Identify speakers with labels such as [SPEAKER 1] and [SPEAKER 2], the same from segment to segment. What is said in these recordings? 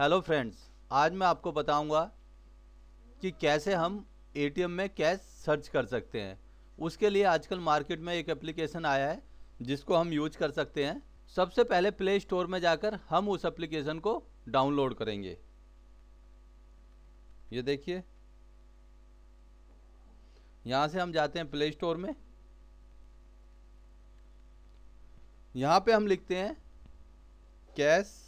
[SPEAKER 1] Hello friends आज मैं आपको बताऊंगा कि कैसे हम एटीएम में कैश सर्च कर सकते हैं उसके लिए आजकल मार्केट में एक एप्लीकेशन आया है जिसको हम यूज कर सकते हैं सबसे पहले प्ले स्टोर में जाकर हम उस एप्लीकेशन को डाउनलोड करेंगे ये देखिए यहाँ से हम जाते हैं प्ले स्टोर में यहाँ पे हम लिखते हैं कैश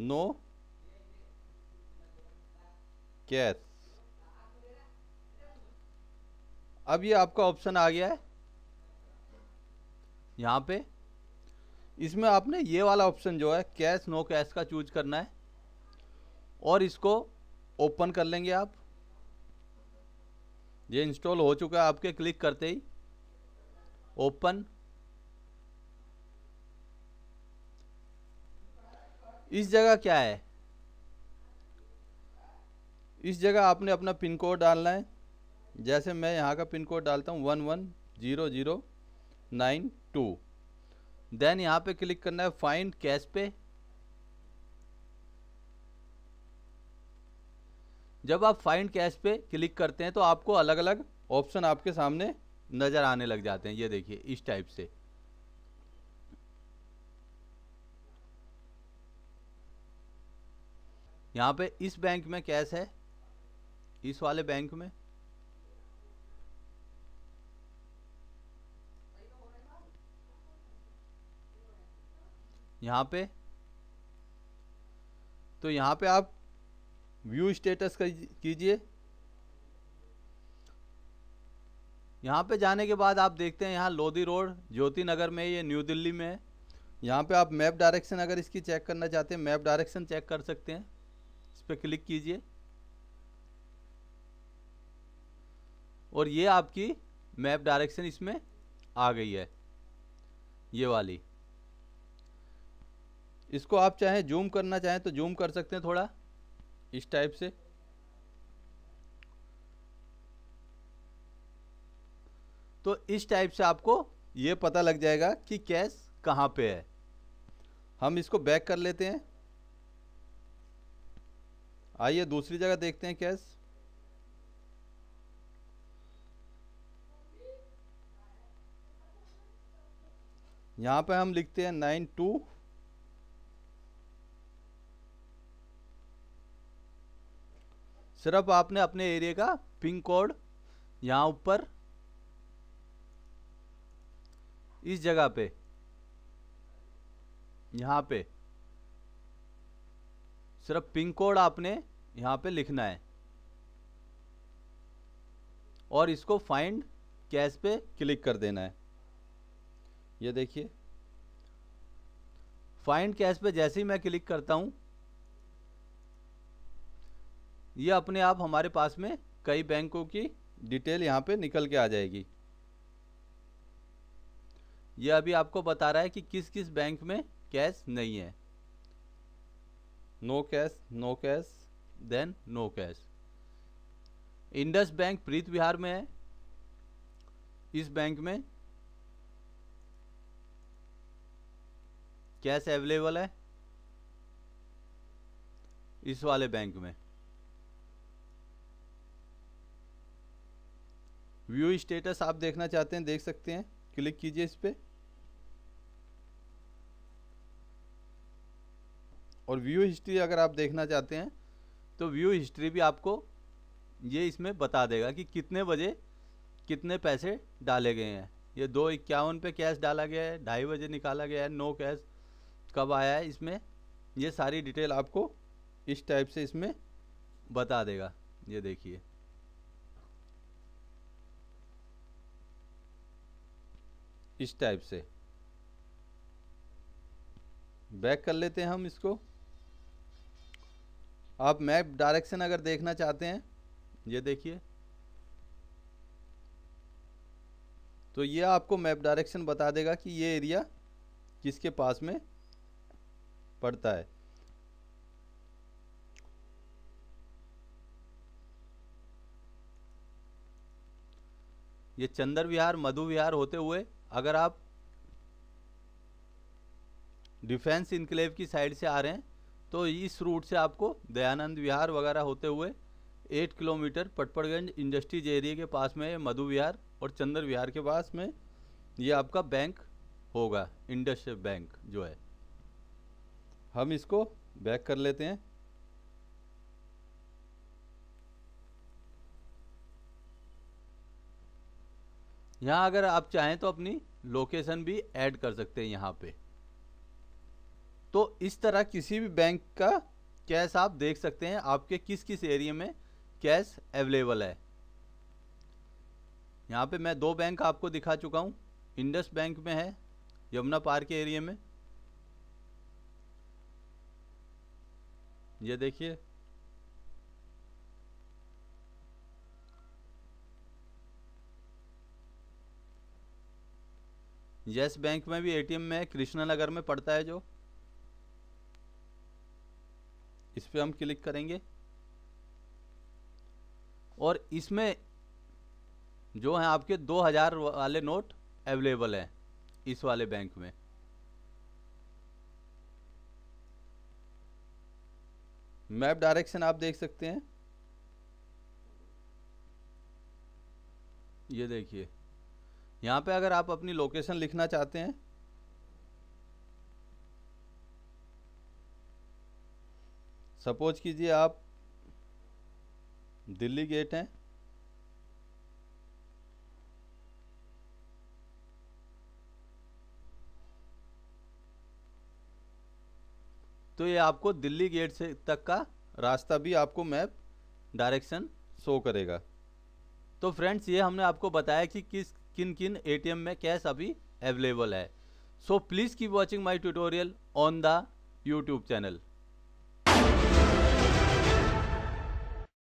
[SPEAKER 1] No? Yes. अब ये आपका ऑप्शन आ गया है यहाँ पे इसमें आपने ये वाला ऑप्शन जो है कैश नो कैश का चूज करना है और इसको ओपन कर लेंगे आप ये इंस्टॉल हो चुका है आपके क्लिक करते ही ओपन इस जगह क्या है इस जगह आपने अपना पिन कोड डालना है जैसे मैं यहाँ का पिन कोड डालता हूँ one one zero zero nine two then यहाँ पे क्लिक करना है फाइंड कैश पे जब आप फाइंड कैश पे क्लिक करते हैं तो आपको अलग अलग ऑप्शन आपके सामने नज़र आने लग जाते हैं ये देखिए इस टाइप से यहाँ पे इस बैंक में कैश है इस वाले बैंक में यहाँ पे तो यहाँ पे आप व्यू स्टेटस कीजिए यहाँ पे जाने के बाद आप देखते हैं यहाँ लोधी रोड ज्योति नगर में ये न्यू दिल्ली में है यहाँ पे आप मैप डायरेक्शन अगर इसकी चेक करना चाहते हैं मैप डायरेक्शन चेक कर सकते हैं पर क्लिक कीजिए और ये आपकी मैप डायरेक्शन इसमें आ गई है ये वाली इसको आप चाहें जूम करना चाहें तो जूम कर सकते हैं थोड़ा इस टाइप से तो इस टाइप से आपको ये पता लग जाएगा कि कैश कहाँ पे है हम इसको बैक कर लेते हैं आइए दूसरी जगह देखते हैं कैस यहां पे हम लिखते हैं नाइन टू सिर्फ आपने अपने एरिया का पिन कोड यहां ऊपर इस जगह पे यहां पे सिर्फ पिन कोड आपने यहाँ पे लिखना है और इसको फाइंड कैश पे क्लिक कर देना है ये देखिए फाइंड कैश पे जैसे ही मैं क्लिक करता हूँ ये अपने आप हमारे पास में कई बैंकों की डिटेल यहाँ पे निकल के आ जाएगी ये अभी आपको बता रहा है कि किस किस बैंक में कैश नहीं है no cash no cash then no cash Indus bank Preet Vihar में है इस बैंक में कैश अवेलेबल है इस वाले बैंक में व्यू स्टेटस आप देखना चाहते हैं देख सकते हैं क्लिक कीजिए इस पर और व्यू हिस्ट्री अगर आप देखना चाहते हैं तो व्यू हिस्ट्री भी आपको ये इसमें बता देगा कि कितने बजे कितने पैसे डाले गए हैं ये दो इक्यावन पे कैश डाला गया है ढाई बजे निकाला गया है नो कैश कब आया है इसमें ये सारी डिटेल आपको इस टाइप से इसमें बता देगा ये देखिए इस टाइप से बैक कर लेते हैं हम इसको आप मैप डायरेक्शन अगर देखना चाहते हैं ये देखिए तो ये आपको मैप डायरेक्शन बता देगा कि ये एरिया किसके पास में पड़ता है ये चंद्र विहार मधु विहार होते हुए अगर आप डिफेंस इनक्लेव की साइड से आ रहे हैं तो इस रूट से आपको दयानंद विहार वगैरह होते हुए eight kilometre Patparganj industries area के पास में मधु विहार और चंद्र विहार के पास में ये आपका बैंक होगा इंडस बैंक जो है हम इसको बैक कर लेते हैं यहाँ अगर आप चाहें तो अपनी लोकेशन भी ऐड कर सकते हैं यहाँ पे तो इस तरह किसी भी बैंक का कैश आप देख सकते हैं आपके किस किस एरिया में कैश अवेलेबल है यहाँ पे मैं दो बैंक आपको दिखा चुका हूँ इंडस बैंक में है यमुना पार्क के एरिया में ये देखिए येस बैंक में भी एटीएम में कृष्णा नगर में पड़ता है जो इस पर हम क्लिक करेंगे और इसमें जो है आपके 2000 वाले नोट अवेलेबल हैं इस वाले बैंक में मैप डायरेक्शन आप देख सकते हैं ये देखिए यहाँ पे अगर आप अपनी लोकेशन लिखना चाहते हैं सपोज कीजिए आप दिल्ली गेट हैं तो ये आपको दिल्ली गेट से तक का रास्ता भी आपको मैप डायरेक्शन शो करेगा तो फ्रेंड्स ये हमने आपको बताया कि किस किन किन एटीएम में कैश अभी अवेलेबल है so please keep watching my tutorial on the YouTube channel